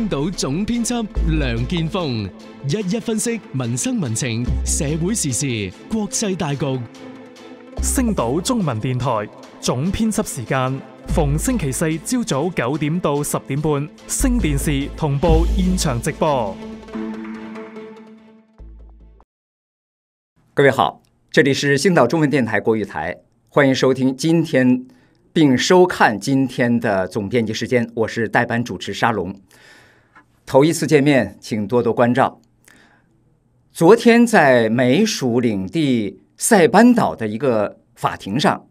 星岛总编辑梁建峰一一分析民生民情、社会时事、国际大局。星岛中文电台总编辑时间，逢星期四朝早九点到十点半，星电视同步现场直播。各位好，这里是星岛中文电台国语台，欢迎收听今天并收看今天的总编辑时间，我是代班主持沙龙。头一次见面，请多多关照。昨天在美属领地塞班岛的一个法庭上，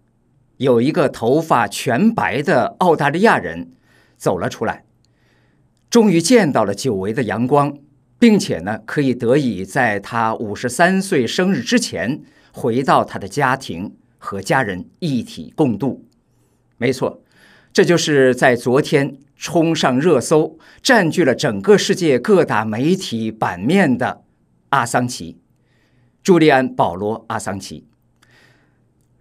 有一个头发全白的澳大利亚人走了出来，终于见到了久违的阳光，并且呢，可以得以在他五十三岁生日之前回到他的家庭和家人一体共度。没错，这就是在昨天。冲上热搜，占据了整个世界各大媒体版面的阿桑奇，朱利安·保罗·阿桑奇。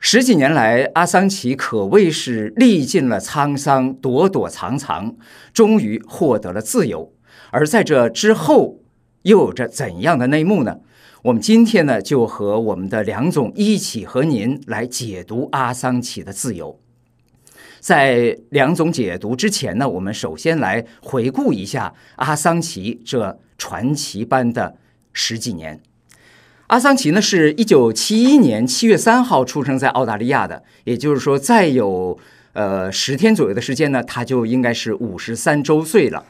十几年来，阿桑奇可谓是历尽了沧桑，躲躲藏藏，终于获得了自由。而在这之后，又有着怎样的内幕呢？我们今天呢，就和我们的梁总一起和您来解读阿桑奇的自由。在梁总解读之前呢，我们首先来回顾一下阿桑奇这传奇般的十几年。阿桑奇呢，是1971年7月3号出生在澳大利亚的，也就是说，再有呃十天左右的时间呢，他就应该是五十三周岁了。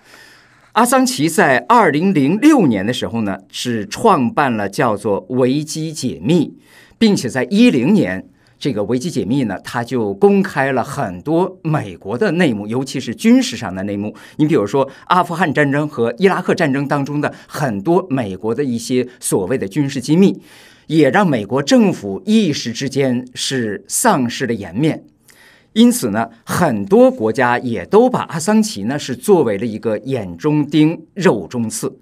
阿桑奇在2006年的时候呢，是创办了叫做“维基解密”，并且在一零年。这个维基解密呢，他就公开了很多美国的内幕，尤其是军事上的内幕。你比如说阿富汗战争和伊拉克战争当中的很多美国的一些所谓的军事机密，也让美国政府一时之间是丧失了颜面。因此呢，很多国家也都把阿桑奇呢是作为了一个眼中钉、肉中刺。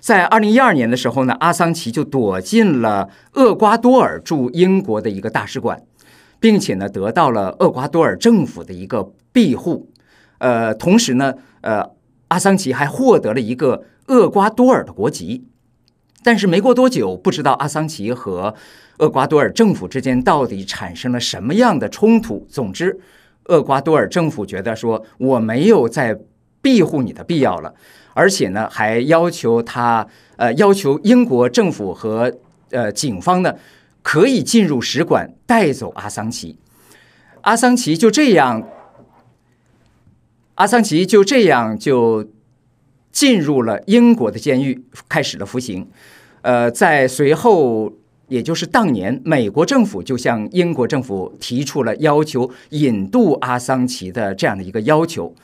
在二零一二年的时候呢，阿桑奇就躲进了厄瓜多尔驻英国的一个大使馆。并且呢，得到了厄瓜多尔政府的一个庇护，呃，同时呢，呃，阿桑奇还获得了一个厄瓜多尔的国籍。但是没过多久，不知道阿桑奇和厄瓜多尔政府之间到底产生了什么样的冲突。总之，厄瓜多尔政府觉得说我没有再庇护你的必要了，而且呢，还要求他呃，要求英国政府和呃警方呢。可以进入使馆带走阿桑奇，阿桑奇就这样，阿桑奇就这样就进入了英国的监狱，开始了服刑。呃，在随后，也就是当年，美国政府就向英国政府提出了要求引渡阿桑奇的这样的一个要求。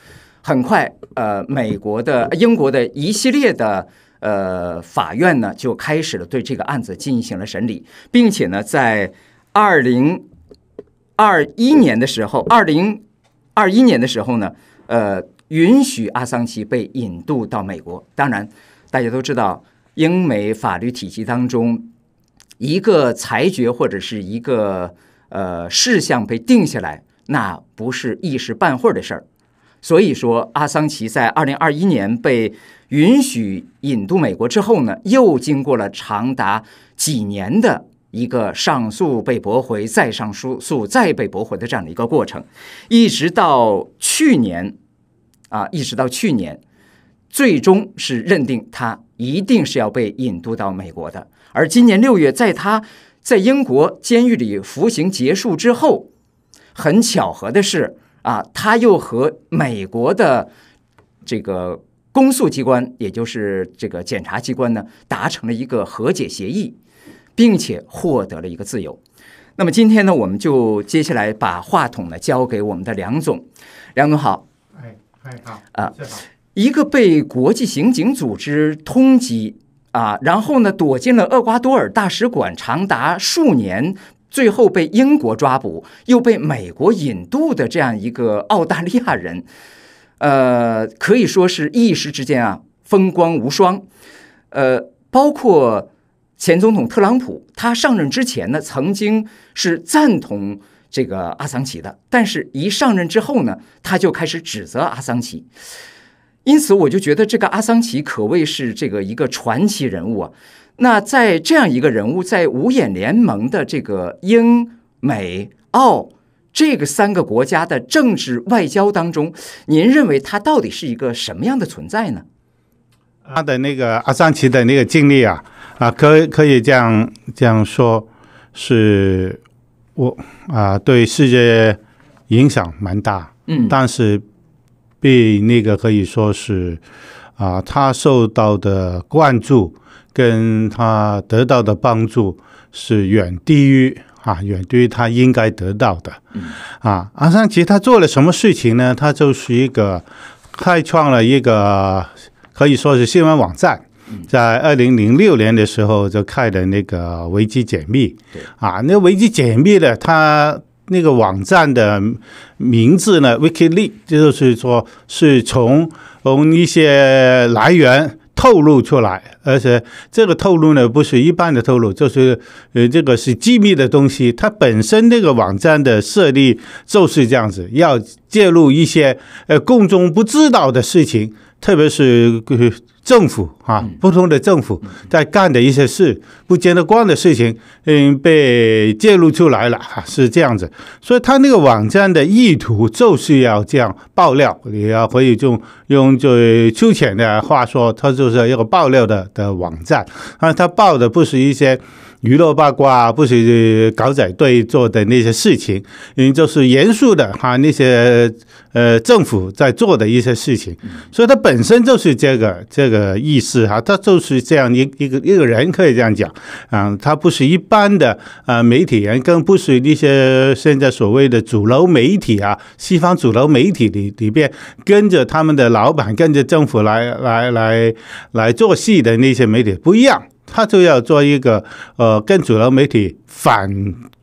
很快，呃，美国的英国的一系列的。呃，法院呢就开始了对这个案子进行了审理，并且呢，在二零二一年的时候，二零二一年的时候呢，呃，允许阿桑奇被引渡到美国。当然，大家都知道，英美法律体系当中，一个裁决或者是一个呃事项被定下来，那不是一时半会儿的事儿。所以说，阿桑奇在二零二一年被允许引渡美国之后呢，又经过了长达几年的一个上诉被驳回、再上诉诉再被驳回的这样的一个过程，一直到去年，啊，一直到去年，最终是认定他一定是要被引渡到美国的。而今年六月，在他在英国监狱里服刑结束之后，很巧合的是。啊，他又和美国的这个公诉机关，也就是这个检察机关呢，达成了一个和解协议，并且获得了一个自由。那么今天呢，我们就接下来把话筒呢交给我们的梁总。梁总好，哎，嗨，好啊，一个被国际刑警组织通缉啊，然后呢躲进了厄瓜多尔大使馆长达数年。最后被英国抓捕，又被美国引渡的这样一个澳大利亚人，呃，可以说是一时之间啊，风光无双。呃，包括前总统特朗普，他上任之前呢，曾经是赞同这个阿桑奇的，但是一上任之后呢，他就开始指责阿桑奇。因此，我就觉得这个阿桑奇可谓是这个一个传奇人物啊。那在这样一个人物，在五眼联盟的这个英美澳这个三个国家的政治外交当中，您认为他到底是一个什么样的存在呢？他的那个阿桑奇的那个经历啊，啊，可可以这样这样说，是我啊，对世界影响蛮大。嗯，但是，被那个可以说是，啊，他受到的关注。跟他得到的帮助是远低于啊，远低于他应该得到的。啊，阿桑奇他做了什么事情呢？他就是一个开创了一个可以说是新闻网站，在二零零六年的时候就开的那个维基解密。啊，那维基解密呢，他那个网站的名字呢，Wiki，就是说是从从一些来源。透露出来，而且这个透露呢，不是一般的透露，就是呃，这个是机密的东西。它本身那个网站的设立就是这样子，要介入一些呃公众不知道的事情。特别是政府啊，不同的政府在干的一些事不见得光的事情，嗯，被揭露出来了啊，是这样子。所以他那个网站的意图就是要这样爆料。你要可以用用最粗浅的话说，它就是一个爆料的的网站啊，他报的不是一些。娱乐八卦，不是搞仔队做的那些事情，嗯，就是严肃的哈那些呃政府在做的一些事情，所以他本身就是这个这个意思哈，他就是这样一一个一个人可以这样讲，嗯，他不是一般的啊媒体人，更不是那些现在所谓的主流媒体啊，西方主流媒体里里边跟着他们的老板，跟着政府来来来来做戏的那些媒体不一样。他就要做一个，呃，跟主流媒体反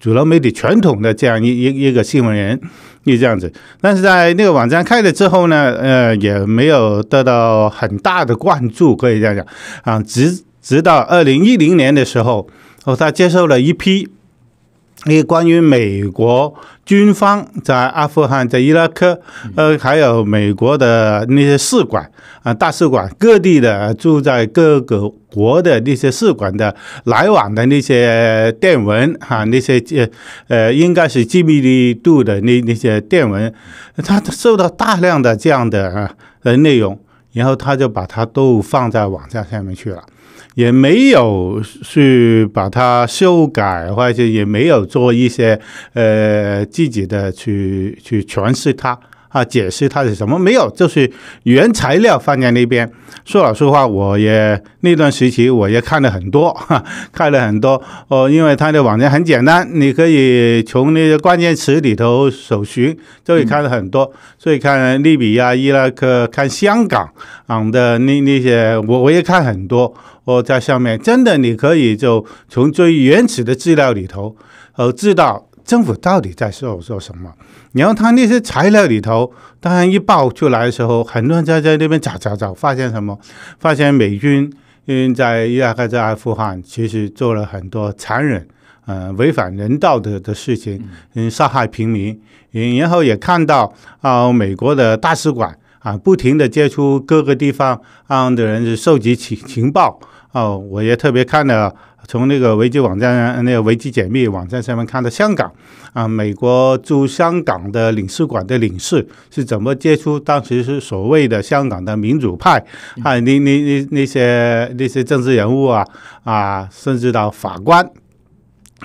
主流媒体传统的这样一一一个新闻人，就这样子。但是在那个网站开了之后呢，呃，也没有得到很大的关注，可以这样讲啊。直直到二零一零年的时候，哦，他接受了一批。因为关于美国军方在阿富汗、在伊拉克，呃，还有美国的那些使馆啊、大使馆，各地的住在各个国的那些使馆的来往的那些电文啊，那些呃呃，应该是机密度的那那些电文，他收到大量的这样的啊内容，然后他就把它都放在网站上面去了。也没有去把它修改，或者也没有做一些呃积极的去去诠释它。啊！解释它是什么？没有，就是原材料放在那边。说老实话，我也那段时期我也看了很多，看了很多哦。因为它的网站很简单，你可以从那个关键词里头搜寻，就会看了很多。所以看利比亚、伊拉克，看香港港的那那些，我我也看很多。我在上面真的，你可以就从最原始的资料里头，呃，知道政府到底在说说什么。然后他那些材料里头，当然一爆出来的时候，很多人在在那边找找找，发现什么？发现美军嗯在伊拉克、在阿富汗，其实做了很多残忍，呃，违反人道的的事情，嗯，杀害平民。嗯，然后也看到啊，美国的大使馆啊，不停的接触各个地方啊的人，收集情情报。哦，我也特别看了。从那个维基网站、那个维基解密网站上面看到，香港啊，美国驻香港的领事馆的领事是怎么接触当时是所谓的香港的民主派啊，那那那那些那些政治人物啊啊，甚至到法官，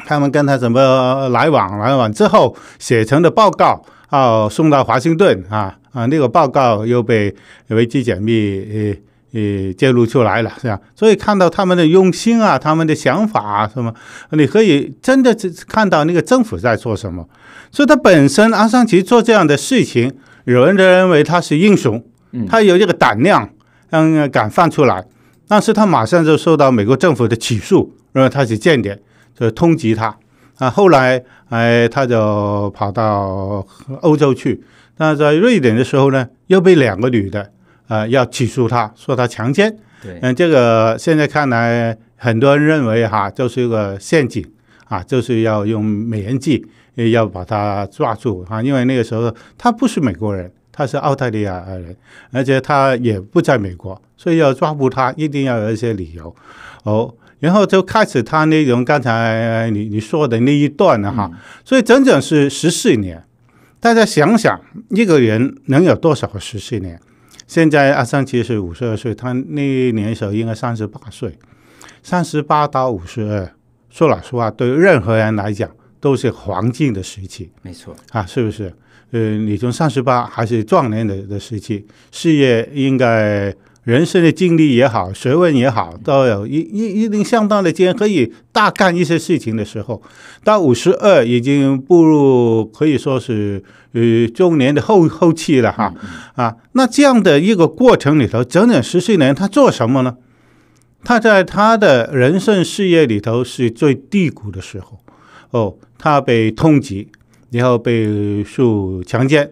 他们跟他怎么来往来往之后写成的报告啊，送到华盛顿啊啊，那个报告又被维基解密诶。呃，揭露出来了，是吧？所以看到他们的用心啊，他们的想法啊，什么，你可以真的看到那个政府在做什么。所以他本身，阿桑奇做这样的事情，有人认为他是英雄，他有这个胆量，嗯，敢放出来，但是他马上就受到美国政府的起诉，认为他是间谍，就通缉他。啊，后来，哎，他就跑到欧洲去，那在瑞典的时候呢，又被两个女的。啊，要起诉他，说他强奸。对，嗯，这个现在看来，很多人认为哈，就是一个陷阱啊，就是要用美人计，要把他抓住啊。因为那个时候他不是美国人，他是澳大利亚人，而且他也不在美国，所以要抓捕他，一定要有一些理由。哦，然后就开始他那种刚才你你说的那一段了哈。所以整整是十四年，大家想想，一个人能有多少个十四年？现在阿桑奇是五十二岁，他那年时候应该三十八岁，三十八到五十二，说老实话，对任何人来讲都是黄金的时期。没错啊，是不是？呃，你从三十八还是壮年的的时期，事业应该。人生的经历也好，学问也好，都有一一一定相当的，间可以大干一些事情的时候。到五十二，已经步入可以说是呃中年的后后期了哈。啊，那这样的一个过程里头，整整十四年，他做什么呢？他在他的人生事业里头是最低谷的时候。哦，他被通缉，然后被受强奸。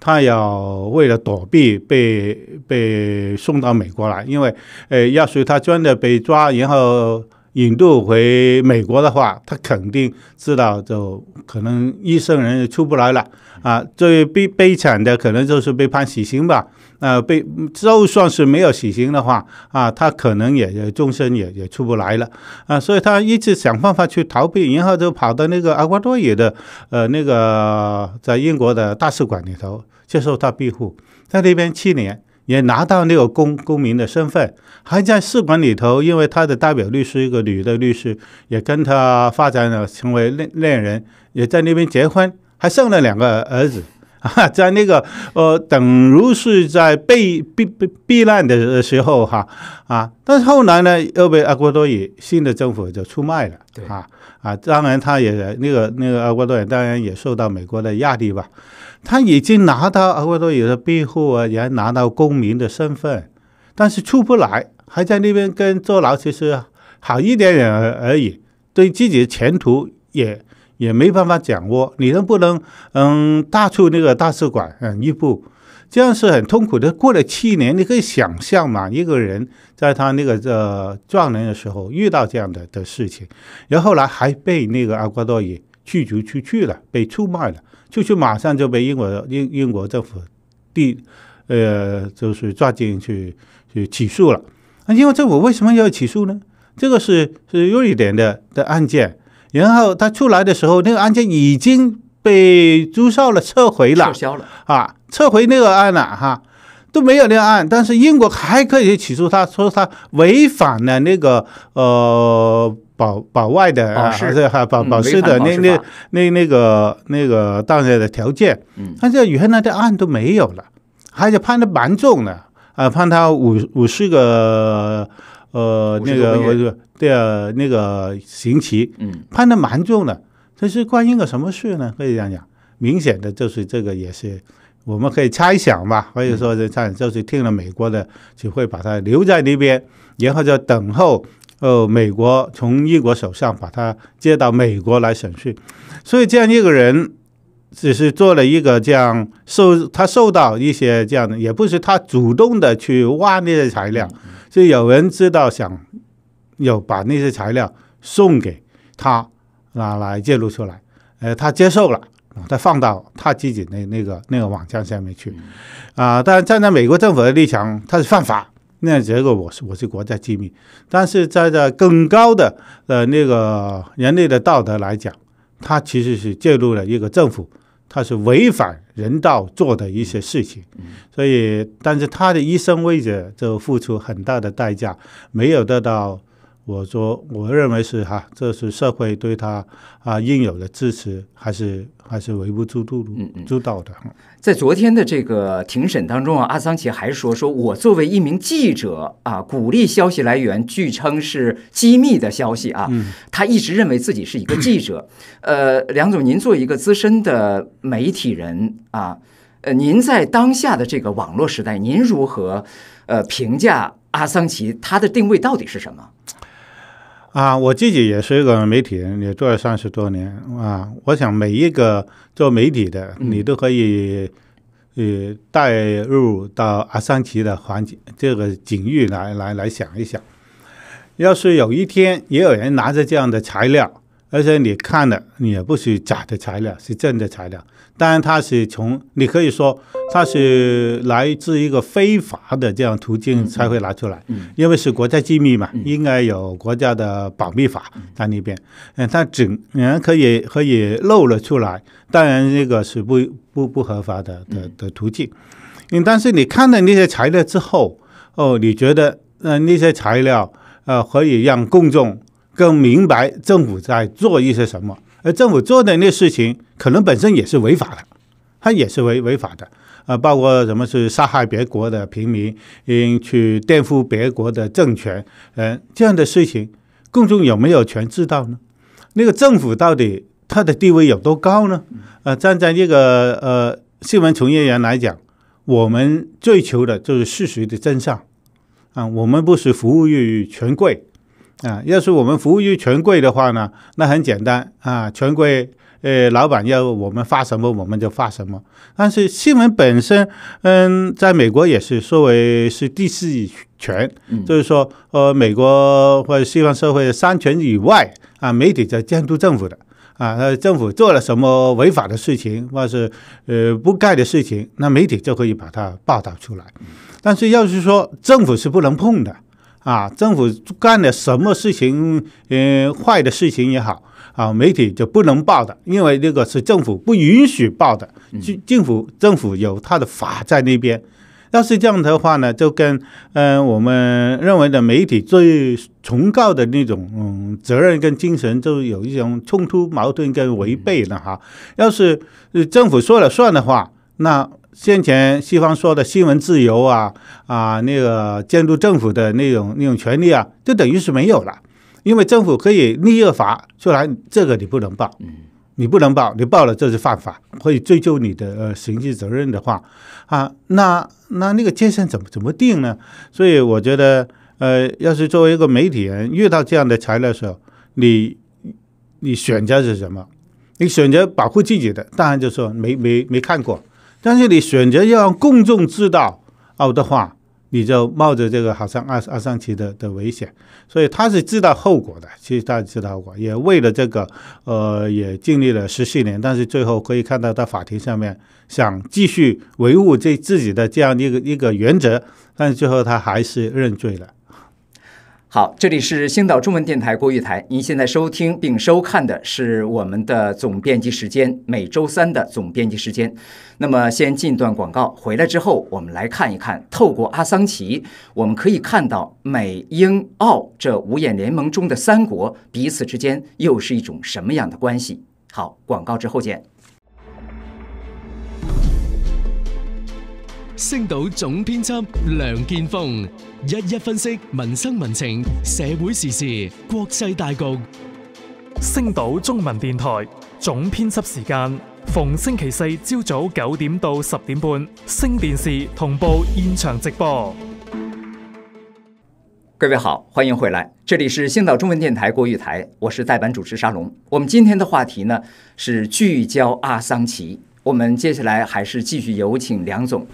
他要为了躲避被被送到美国来，因为，呃，要是他真的被抓，然后引渡回美国的话，他肯定知道，就可能医生人也出不来了啊！最悲悲惨的可能就是被判死刑吧。呃，被就算是没有死刑的话，啊，他可能也也终身也也出不来了，啊，所以他一直想办法去逃避，然后就跑到那个阿瓜多也的，呃，那个在英国的大使馆里头接受他庇护，在那边七年也拿到那个公公民的身份，还在使馆里头，因为他的代表律师一个女的律师，也跟他发展了成为恋恋人，也在那边结婚，还生了两个儿子。啊，在那个呃，等如是在避避避避难的时候哈啊，但是后来呢，又被阿瓜多尔新的政府就出卖了，啊啊，当然他也那个那个阿瓜多尔当然也受到美国的压力吧，他已经拿到阿瓜多尔的庇护啊，也拿到公民的身份，但是出不来，还在那边跟坐牢，其实好一点点而已，对自己的前途也。也没办法掌握，你能不能嗯，大出那个大使馆嗯一步，这样是很痛苦的。过了七年，你可以想象嘛，一个人在他那个呃壮年的时候遇到这样的的事情，然后来还被那个阿瓜多也驱逐出去了，被出卖了，出去马上就被英国英英国政府第呃就是抓进去去起诉了，那英国政府为什么要起诉呢？这个是是瑞典的的案件。然后他出来的时候，那个案件已经被注销了，撤回了，撤销了啊，撤回那个案了哈，都没有那个案。但是英国还可以起诉他，说他违反了那个呃保保外的保保释的那那那那个那个当时的条件。嗯，但是原来的案都没有了，而且判的蛮重的啊，判他五五十个。呃，那个，对啊，那个刑期判的蛮重的，这是关一个什么事呢？可以这样讲，明显的就是这个也是我们可以猜想吧，或者说猜，就是听了美国的，就会把他留在那边，然后就等候呃美国从英国手上把他接到美国来审讯，所以这样一个人只是做了一个这样受他受到一些这样的，也不是他主动的去挖那些材料。就有人知道想有把那些材料送给他拿来介入出来，呃，他接受了，他放到他自己那那个那个网站下面去，啊，但站在美国政府的立场，他是犯法，那结果我是我是国家机密，但是在这更高的呃那个人类的道德来讲，他其实是介入了一个政府。他是违反人道做的一些事情，所以，但是他的一生为着就付出很大的代价，没有得到。我说，我认为是哈，这是社会对他啊应有的支持，还是还是微不足足道的。在昨天的这个庭审当中啊，阿桑奇还说，说我作为一名记者啊，鼓励消息来源，据称是机密的消息啊。他一直认为自己是一个记者。呃，梁总，您作为一个资深的媒体人啊，呃，您在当下的这个网络时代，您如何呃评价阿桑奇？他的定位到底是什么？啊，我自己也是一个媒体人，也做了三十多年啊。我想每一个做媒体的，你都可以呃带入到阿桑奇的环境这个境域来来来想一想，要是有一天也有人拿着这样的材料，而且你看了，你也不是假的材料，是真的材料。当然，它是从你可以说，它是来自一个非法的这样途径才会拿出来，因为是国家机密嘛，应该有国家的保密法在那边。嗯，它只能可以可以漏了出来，当然那个是不不不合法的的的途径。嗯，但是你看了那些材料之后，哦，你觉得嗯，那些材料呃可以让公众更明白政府在做一些什么。而政府做的那事情，可能本身也是违法的，它也是违违法的。呃，包括什么是杀害别国的平民，嗯，去颠覆别国的政权，呃，这样的事情，公众有没有权知道呢？那个政府到底他的地位有多高呢？呃，站在这个呃新闻从业员来讲，我们追求的就是事实的真相啊，我们不是服务于权贵。啊，要是我们服务于权贵的话呢，那很简单啊。权贵，呃，老板要我们发什么，我们就发什么。但是新闻本身，嗯，在美国也是作为是第四权，就是说，呃，美国或者西方社会三权以外啊，媒体在监督政府的啊，那政府做了什么违法的事情，或是呃不该的事情，那媒体就可以把它报道出来。但是，要是说政府是不能碰的。啊，政府干了什么事情，嗯，坏的事情也好，啊，媒体就不能报的，因为这个是政府不允许报的，政政府政府有他的法在那边。要是这样的话呢，就跟嗯，我们认为的媒体最崇高的那种嗯责任跟精神，就有一种冲突、矛盾跟违背了哈。要是政府说了算的话，那。先前西方说的新闻自由啊啊，那个监督政府的那种那种权利啊，就等于是没有了，因为政府可以立个法出来，这个你不能报，你不能报，你报了这是犯法，会追究你的刑事责任的话，啊，那那那个界限怎么怎么定呢？所以我觉得，呃，要是作为一个媒体人，遇到这样的材料时候，你你选择是什么？你选择保护自己的，当然就说没没没看过。但是你选择要让公众知道哦的话，你就冒着这个好像阿阿桑奇的的危险，所以他是知道后果的。其实他知道，果，也为了这个，呃，也经历了十四年。但是最后可以看到，在法庭上面想继续维护这自己的这样一个一个原则，但是最后他还是认罪了。好，这里是星岛中文电台国语台，您现在收听并收看的是我们的总编辑时间，每周三的总编辑时间。那么先进段广告，回来之后我们来看一看，透过阿桑奇，我们可以看到美英澳这五眼联盟中的三国彼此之间又是一种什么样的关系。好，广告之后见。星岛总编辑梁建峰一一分析民生民情、社会时事、国际大局。星岛中文电台总编辑时间，逢星期四朝早九点到十点半，星电视同步现场直播。各位好，欢迎回来，这里是星岛中文电台国语台，我是代班主持沙龙。我们今天的话题呢是聚焦阿桑奇，我们接下来还是继续有请梁总。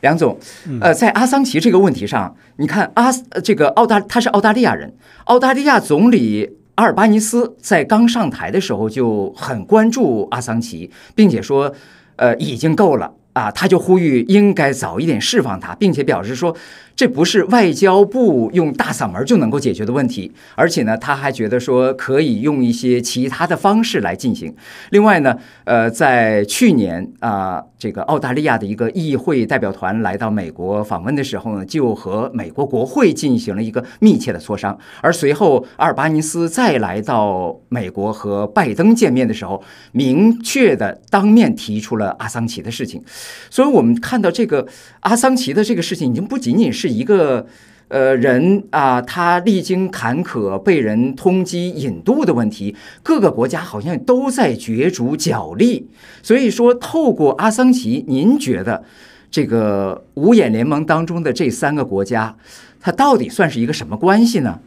梁总，呃，在阿桑奇这个问题上，你看阿这个澳大他是澳大利亚人，澳大利亚总理阿尔巴尼斯在刚上台的时候就很关注阿桑奇，并且说，呃，已经够了啊，他就呼吁应该早一点释放他，并且表示说。这不是外交部用大嗓门就能够解决的问题，而且呢，他还觉得说可以用一些其他的方式来进行。另外呢，呃，在去年啊，这个澳大利亚的一个议会代表团来到美国访问的时候呢，就和美国国会进行了一个密切的磋商。而随后，阿尔巴尼斯再来到美国和拜登见面的时候，明确的当面提出了阿桑奇的事情。所以，我们看到这个阿桑奇的这个事情已经不仅仅是。一个呃人啊，他历经坎坷，被人通缉、引渡的问题，各个国家好像都在角逐角力。所以说，透过阿桑奇，您觉得这个五眼联盟当中的这三个国家，它到底算是一个什么关系呢？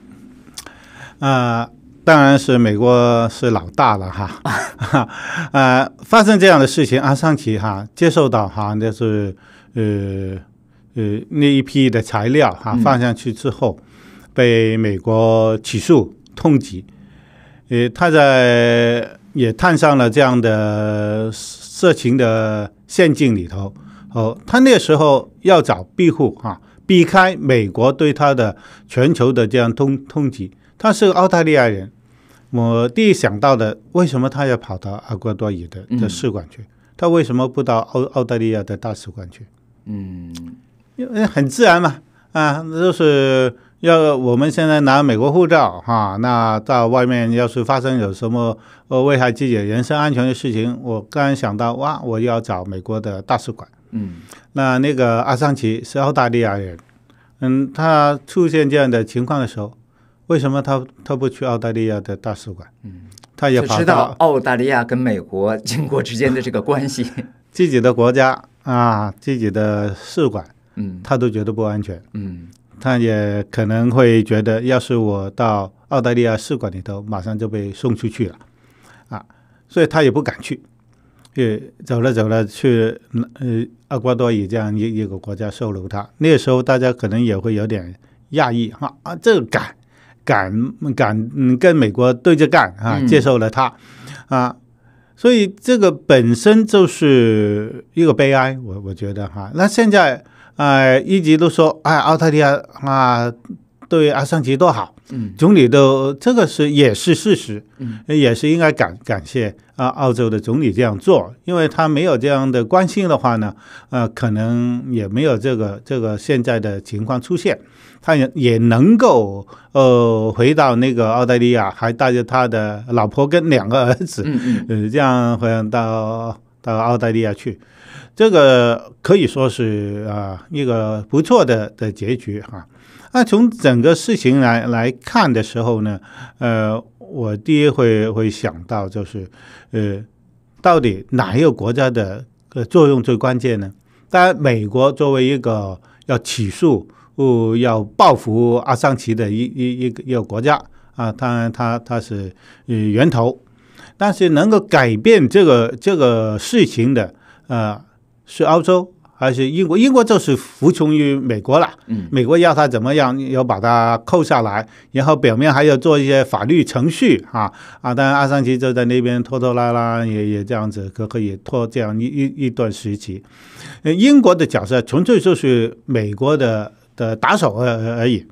呃，当然是美国是老大了哈。呃，发生这样的事情，阿桑奇哈接受到哈那是呃。呃，那一批的材料哈放上去之后，被美国起诉通缉，呃，他在也探上了这样的色情的陷阱里头。哦，他那时候要找庇护啊，避开美国对他的全球的这样通通缉。他是澳大利亚人，我第一想到的，为什么他要跑到阿瓜多伊的的使馆去？他为什么不到澳澳大利亚的大使馆去？嗯。因为很自然嘛，啊，就是要我们现在拿美国护照哈，那到外面要是发生有什么呃危害自己人身安全的事情，我刚想到哇，我要找美国的大使馆。嗯，那那个阿桑奇是澳大利亚人，嗯，他出现这样的情况的时候，为什么他他不去澳大利亚的大使馆？嗯，他也知道澳大利亚跟美国经过之间的这个关系，自己的国家啊，自己的使馆。嗯，他都觉得不安全。嗯，他也可能会觉得，要是我到澳大利亚使馆里头，马上就被送出去了，啊，所以他也不敢去。也走了走了，去呃，厄瓜多尔这样一一个国家收留他。那个时候大家可能也会有点讶异，哈啊，这个敢敢敢跟美国对着干啊，接受了他，啊。所以这个本身就是一个悲哀，我我觉得哈。那现在呃，一直都说哎，澳大利亚啊，对阿桑奇多好，总理都这个是也是事实，也是应该感感谢啊，澳洲的总理这样做，因为他没有这样的关心的话呢，呃，可能也没有这个这个现在的情况出现。他也也能够呃回到那个澳大利亚，还带着他的老婆跟两个儿子，呃这样回到到澳大利亚去，这个可以说是啊一个不错的的结局哈。那从整个事情来来看的时候呢，呃，我第一会会想到就是呃，到底哪一个国家的呃作用最关键呢？当然，美国作为一个要起诉。哦，要报复阿桑奇的一一一个一个国家啊！当然，他他是源头，但是能够改变这个这个事情的，呃，是欧洲还是英国？英国就是服从于美国了。嗯，美国要他怎么样，要把它扣下来，然后表面还要做一些法律程序啊啊！当然，阿桑奇就在那边拖拖拉拉，也也这样子可可以拖这样一一一段时期。呃，英国的角色纯粹就是美国的。的打手而而已，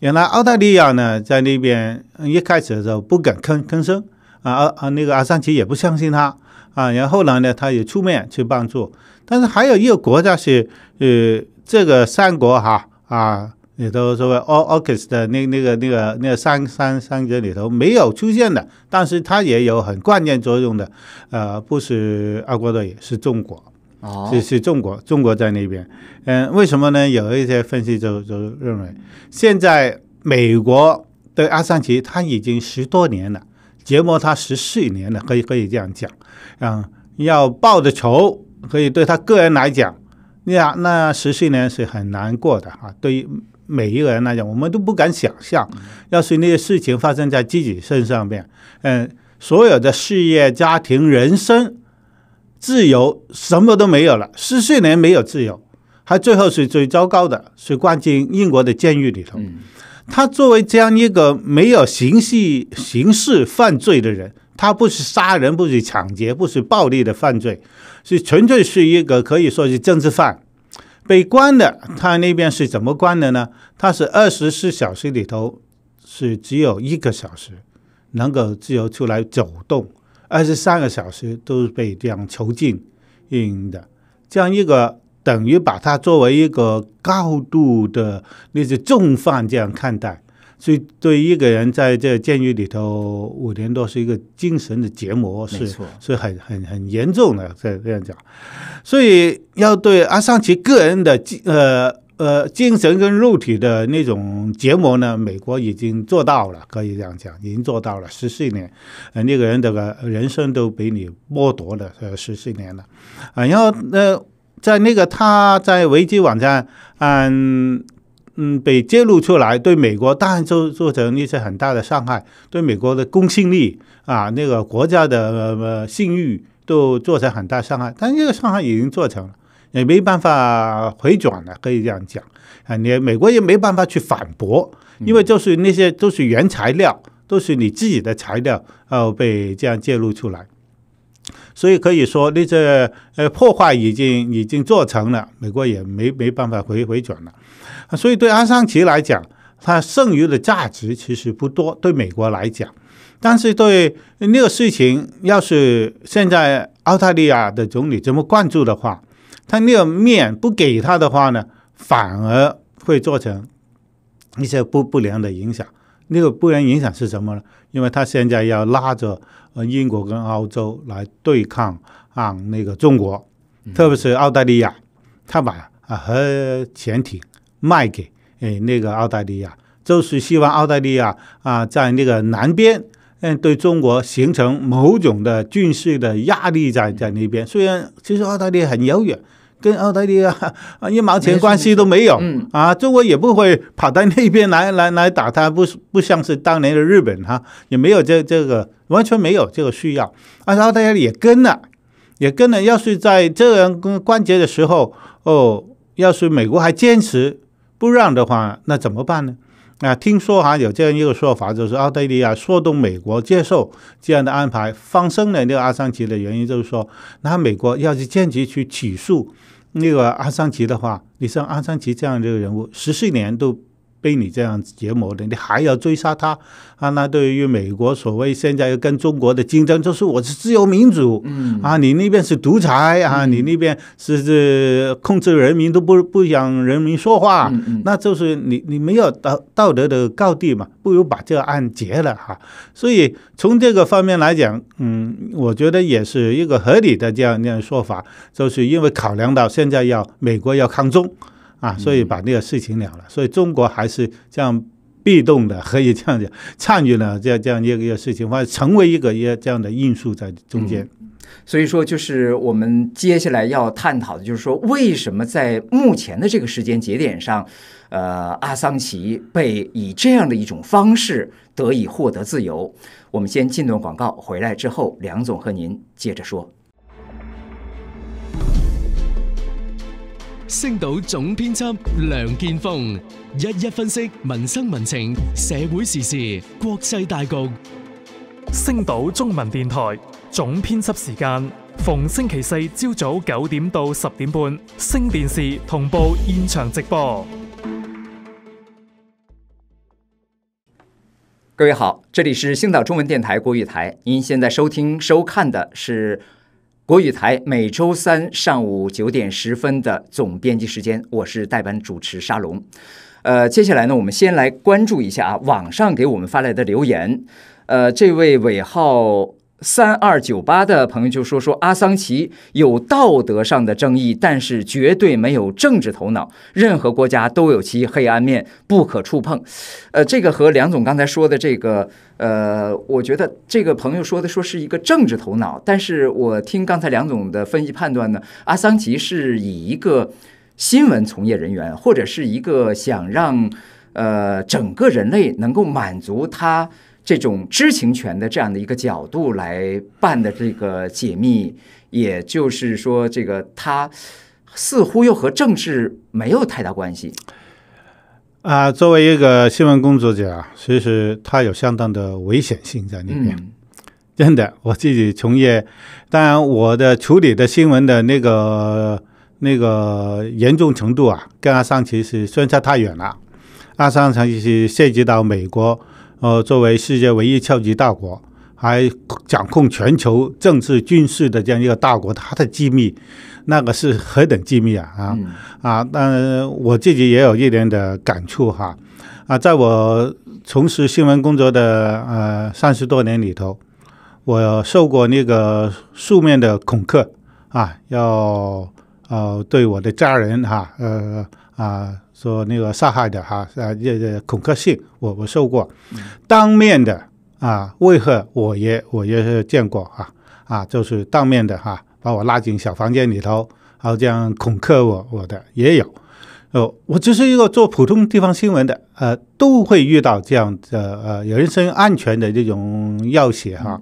原来澳大利亚呢在那边一开始的时候不敢吭吭声啊啊那个阿桑奇也不相信他啊，然后来呢他也出面去帮助，但是还有一个国家是呃这个三国哈啊里头所谓 o c 克 s 的那那个那个那个三三三者里头没有出现的，但是它也有很关键作用的，呃不是阿国的也是中国。哦，是是中国，中国在那边。嗯，为什么呢？有一些分析就就认为，现在美国对阿桑奇他已经十多年了，折磨他十四年了，可以可以这样讲。嗯，要报的仇，可以对他个人来讲，那那十四年是很难过的啊。对于每一个人来讲，我们都不敢想象，要是那些事情发生在自己身上面，嗯，所有的事业、家庭、人生。自由什么都没有了，十四年没有自由，还最后是最糟糕的是关进英国的监狱里头。他作为这样一个没有刑事刑事犯罪的人，他不是杀人，不是抢劫，不是暴力的犯罪，是纯粹是一个可以说是政治犯被关的。他那边是怎么关的呢？他是二十四小时里头是只有一个小时能够自由出来走动。二十三个小时都是被这样囚禁、运营的，这样一个等于把它作为一个高度的那些重犯这样看待，所以对一个人在这监狱里头五年多是一个精神的折磨，是，是很很很严重的。这这样讲，所以要对阿桑奇个人的呃。呃，精神跟肉体的那种结膜呢，美国已经做到了，可以这样讲，已经做到了十四年，呃，那个人这个人生都被你剥夺了呃十四年了，啊，然后那在那个他在维基网站，嗯嗯被揭露出来，对美国当然做造成一些很大的伤害，对美国的公信力啊，那个国家的呃信誉都造成很大伤害，但这个伤害已经做成了。也没办法回转的，可以这样讲啊！你美国也没办法去反驳，因为就是那些都是原材料，都是你自己的材料，后被这样揭露出来，所以可以说那些呃破坏已经已经做成了，美国也没没办法回回转了。所以对阿桑奇来讲，他剩余的价值其实不多，对美国来讲，但是对那个事情，要是现在澳大利亚的总理这么关注的话。他那个面不给他的话呢，反而会做成一些不不良的影响。那个不良影响是什么呢？因为他现在要拉着呃英国跟澳洲来对抗啊那个中国，特别是澳大利亚，他把啊核潜艇卖给哎那个澳大利亚，就是希望澳大利亚啊在那个南边。嗯，对中国形成某种的军事的压力，在在那边。虽然其实澳大利亚很遥远，跟澳大利亚一毛钱关系都没有。嗯啊，中国也不会跑到那边来来来打他，不 不像是当年的日本哈，也没有这这个完全没有这个需要。是澳大利亚也跟了，也跟了。要是在这样关关节的时候，哦，要是美国还坚持不让的话，那怎么办呢？啊，听说哈，有这样一个说法，就是澳大利亚说动美国接受这样的安排，放生了那个阿桑奇的原因，就是说，那美国要是间接去起诉那个阿桑奇的话，你像阿桑奇这样的个人物，十四年都。被你这样折磨的，你还要追杀他啊？那对于美国所谓现在跟中国的竞争，就是我是自由民主，嗯啊，你那边是独裁啊，你那边是是控制人民都不不让人民说话，那就是你你没有道道德的高地嘛？不如把这个案结了哈。所以从这个方面来讲，嗯，我觉得也是一个合理的这样那样说法，就是因为考量到现在要美国要抗中。啊，所以把那个事情了了，所以中国还是这样被动的，可以这样讲参与了这样这样一个事情，或成为一个一个这样的因素在中间。所以说，就是我们接下来要探讨的，就是说为什么在目前的这个时间节点上，呃，阿桑奇被以这样的一种方式得以获得自由。我们先进段广告，回来之后，梁总和您接着说。星岛总编辑梁建峰一一分析民生民情、社会时事、国际大局。星岛中文电台总编辑时间，逢星期四朝早九点到十点半，星电视同步现场直播。各位好，这里是星岛中文电台国语台，您现在收听收看的是。国语台每周三上午九点十分的总编辑时间，我是代班主持沙龙。呃，接下来呢，我们先来关注一下啊，网上给我们发来的留言。呃，这位尾号。三二九八的朋友就说说阿桑奇有道德上的争议，但是绝对没有政治头脑。任何国家都有其黑暗面，不可触碰。呃，这个和梁总刚才说的这个，呃，我觉得这个朋友说的说是一个政治头脑，但是我听刚才梁总的分析判断呢，阿桑奇是以一个新闻从业人员，或者是一个想让呃整个人类能够满足他。这种知情权的这样的一个角度来办的这个解密，也就是说，这个他似乎又和政治没有太大关系。啊，作为一个新闻工作者，其实他有相当的危险性在里面。真的，我自己从业，当然我的处理的新闻的那个那个严重程度啊，跟阿桑奇是相差太远了。阿桑奇是涉及到美国。呃，作为世界唯一超级大国，还掌控全球政治军事的这样一个大国，它的机密，那个是何等机密啊！啊啊，但我自己也有一点的感触哈，啊，在我从事新闻工作的呃三十多年里头，我受过那个书面的恐吓啊，要呃对我的家人哈，呃啊。说那个杀害的哈，呃，恐吓信我我受过，当面的啊，为何我也我也是见过哈，啊，就是当面的哈，把我拉进小房间里头，然后这样恐吓我我的也有，呃，我只是一个做普通地方新闻的，呃，都会遇到这样的呃人身安全的这种要挟哈，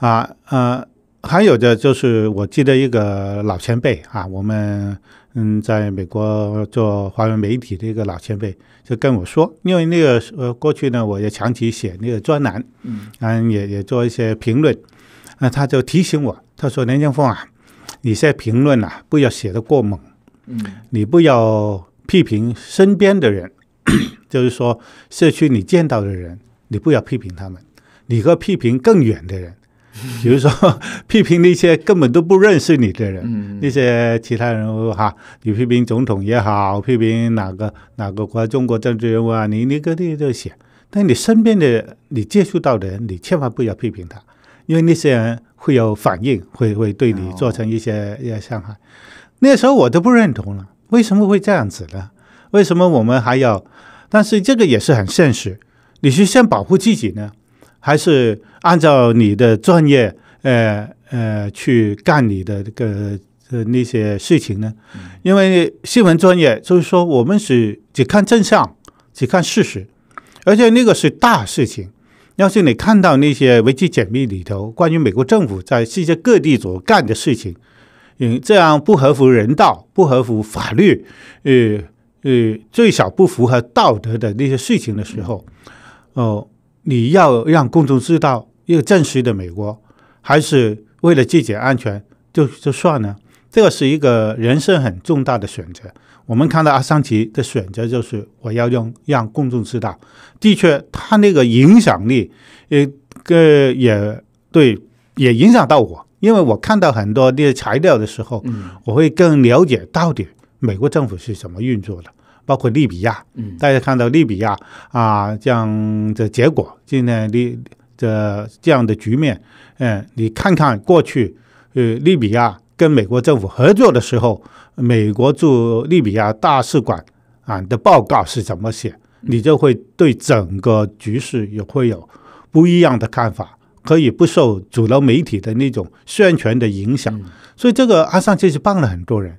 啊，呃。还有的就是，我记得一个老前辈啊，我们嗯，在美国做华文媒体的一个老前辈就跟我说，因为那个呃过去呢，我也长期写那个专栏，嗯，嗯，也也做一些评论，那他就提醒我，他说：“梁建峰啊，你在评论啊，不要写的过猛，嗯，你不要批评身边的人，就是说社区你见到的人，你不要批评他们，你可批评更远的人。” 比如说，批评那些根本都不认识你的人，那些其他人哈，你批评总统也好，批评哪个哪个国中国政治人物啊，你你肯定都写。但你身边的你接触到的人，你千万不要批评他，因为那些人会有反应，会会对你造成一些一些伤害。那时候我都不认同了，为什么会这样子呢？为什么我们还要？但是这个也是很现实，你是先保护自己呢？还是按照你的专业，呃呃，去干你的这个呃那些事情呢？因为新闻专业就是说，我们是只看真相，只看事实，而且那个是大事情。要是你看到那些维基解密里头关于美国政府在世界各地所干的事情，嗯，这样不合乎人道、不合乎法律，呃呃，最少不符合道德的那些事情的时候，哦。你要让公众知道一个真实的美国，还是为了自己安全就就算了？这个是一个人生很重大的选择。我们看到阿桑奇的选择就是我要用让公众知道，的确，他那个影响力也个也对也影响到我，因为我看到很多那些材料的时候，我会更了解到底美国政府是怎么运作的。包括利比亚，嗯，大家看到利比亚啊，这样的结果，今天的这这样的局面，嗯，你看看过去，呃，利比亚跟美国政府合作的时候，美国驻利比亚大使馆啊的报告是怎么写，你就会对整个局势也会有不一样的看法，可以不受主流媒体的那种宣传的影响。所以这个阿桑奇是帮了很多人，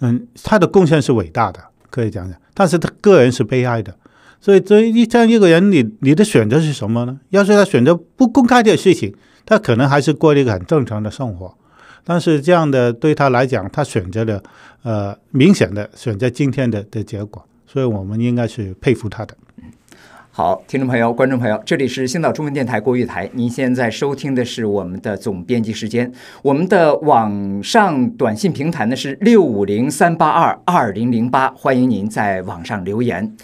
嗯，他的贡献是伟大的。可以讲讲，但是他个人是悲哀的，所以这一这样一个人，你你的选择是什么呢？要是他选择不公开的事情，他可能还是过一个很正常的生活，但是这样的对他来讲，他选择了呃明显的选择今天的的结果，所以我们应该是佩服他的。好，听众朋友、观众朋友，这里是青岛中文电台国语台，您现在收听的是我们的总编辑时间，我们的网上短信平台呢是六五零三八二二零零八，欢迎您在网上留言。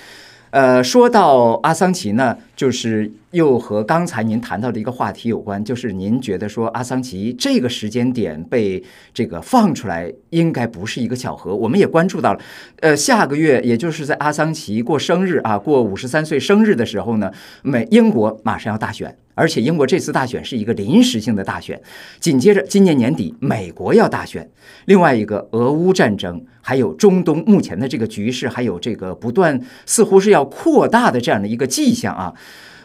呃，说到阿桑奇呢，就是又和刚才您谈到的一个话题有关，就是您觉得说阿桑奇这个时间点被这个放出来，应该不是一个巧合。我们也关注到了，呃，下个月也就是在阿桑奇过生日啊，过五十三岁生日的时候呢，美英国马上要大选，而且英国这次大选是一个临时性的大选，紧接着今年年底美国要大选，另外一个俄乌战争。还有中东目前的这个局势，还有这个不断似乎是要扩大的这样的一个迹象啊，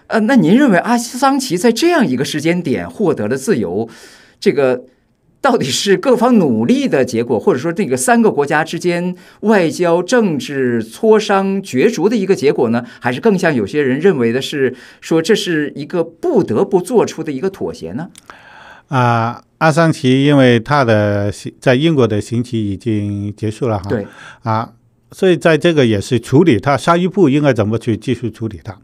呃，那您认为阿桑奇在这样一个时间点获得了自由，这个到底是各方努力的结果，或者说这个三个国家之间外交政治磋商角逐的一个结果呢？还是更像有些人认为的是说这是一个不得不做出的一个妥协呢？啊。阿桑奇因为他的在英国的刑期已经结束了哈，对啊，所以在这个也是处理他下一步应该怎么去继续处理他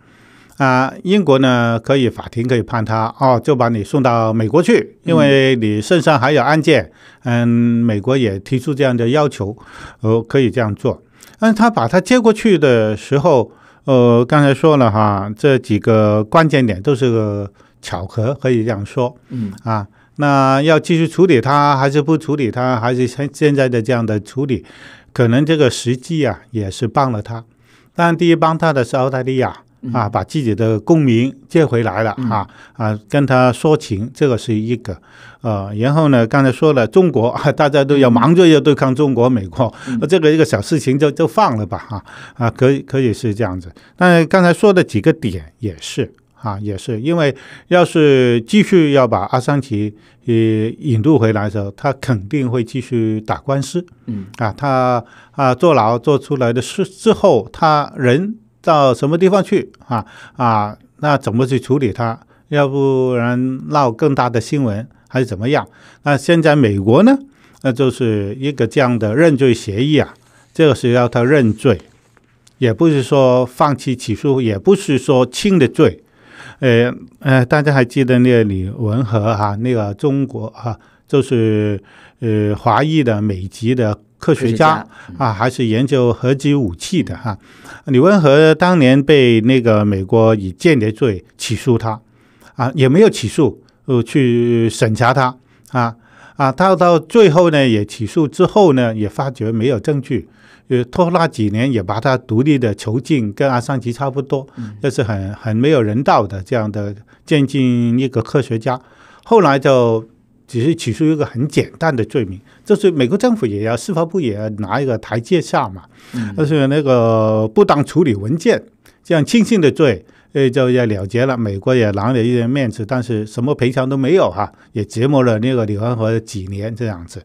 啊。英国呢可以法庭可以判他哦，就把你送到美国去，因为你身上还有案件，嗯，美国也提出这样的要求，呃，可以这样做。但他把他接过去的时候，呃，刚才说了哈，这几个关键点都是个巧合，可以这样说，嗯啊。那要继续处理它，还是不处理它，还是现现在的这样的处理，可能这个时机啊也是帮了当但第一帮他的是澳大利亚啊，把自己的公民接回来了啊啊，跟他说情，这个是一个。呃，然后呢，刚才说了中国 大家都要忙着要对抗中国，美国这个一个小事情就就放了吧啊啊，可以可以是这样子。是刚才说的几个点也是。啊，也是因为，要是继续要把阿桑奇呃引渡回来的时候，他肯定会继续打官司，嗯，啊，他啊坐牢坐出来的事之后，他人到什么地方去啊啊，那怎么去处理他？要不然闹更大的新闻还是怎么样？那现在美国呢，那就是一个这样的认罪协议啊，就是要他认罪，也不是说放弃起诉，也不是说轻的罪。呃呃，大家还记得那个李文和哈？那个中国哈，就是呃华裔的美籍的科学家啊，还是研究核子武器的哈。李文和当年被那个美国以间谍罪起诉他啊，也没有起诉，去审查他啊啊，他到最后呢也起诉之后呢，也发觉没有证据。就拖拉几年也把他独立的囚禁，跟阿桑奇差不多，这是很很没有人道的这样的监禁一个科学家。后来就只是起诉一个很简单的罪名，就是美国政府也要司法部也要拿一个台阶下嘛。但是那个不当处理文件这样轻信的罪，就要了结了。美国也拿了一点面子，但是什么赔偿都没有哈，也折磨了那个李文河几年这样子。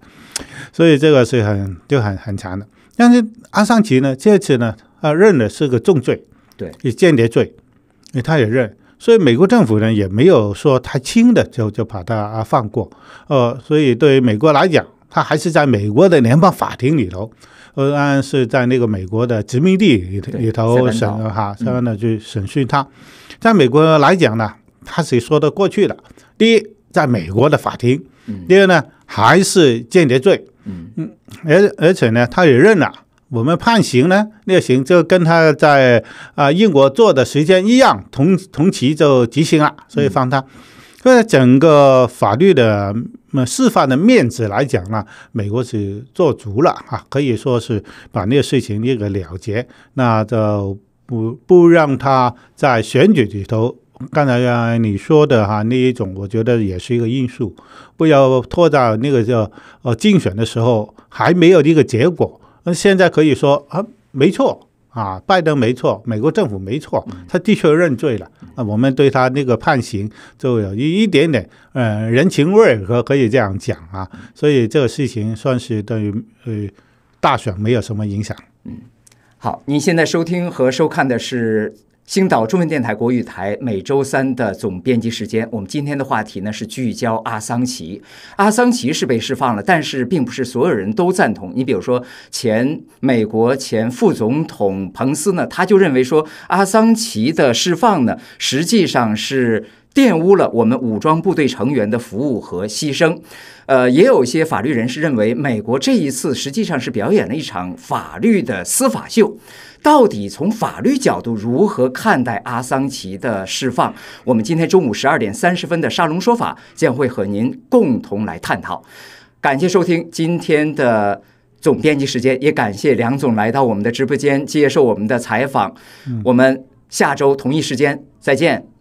所以这个是很就很很长的。但是阿桑奇呢，这次呢，他认的是个重罪，对，是间谍罪，因为他也认，所以美国政府呢也没有说太轻的就就把他啊放过，呃，所以对于美国来讲，他还是在美国的联邦法庭里头，呃，是在那个美国的殖民地里里头审哈，相当的去审讯他，在美国来讲呢，他是说得过去的，第一，在美国的法庭，第二呢还是间谍罪。嗯嗯，而而且呢，他也认了，我们判刑呢，量刑就跟他在啊英国做的时间一样，同同期就执行了，所以放他。所以整个法律的释放的面子来讲呢，美国是做足了啊，可以说是把那个事情一个了结，那就不不让他在选举里头。刚才啊，你说的哈那一种，我觉得也是一个因素，不要拖到那个叫呃竞选的时候还没有一个结果。那现在可以说啊，没错啊，拜登没错，美国政府没错，他的确认罪了啊，我们对他那个判刑就有一一点点呃人情味儿，可可以这样讲啊。所以这个事情算是对于呃大选没有什么影响。嗯，好，您现在收听和收看的是。星岛中文电台国语台每周三的总编辑时间，我们今天的话题呢是聚焦阿桑奇。阿桑奇是被释放了，但是并不是所有人都赞同。你比如说前美国前副总统彭斯呢，他就认为说阿桑奇的释放呢实际上是玷污了我们武装部队成员的服务和牺牲。呃，也有 些法律人士认为，美国这一次实际上是表演了一场法律的司法秀。到底从法律角度如何看待阿桑奇的释放？我们今天中午十二点三十分的沙龙说法将会和您共同来探讨。感谢收听今天的总编辑时间，也感谢梁总来到我们的直播间接受我们的采访。我们下周同一时间再见。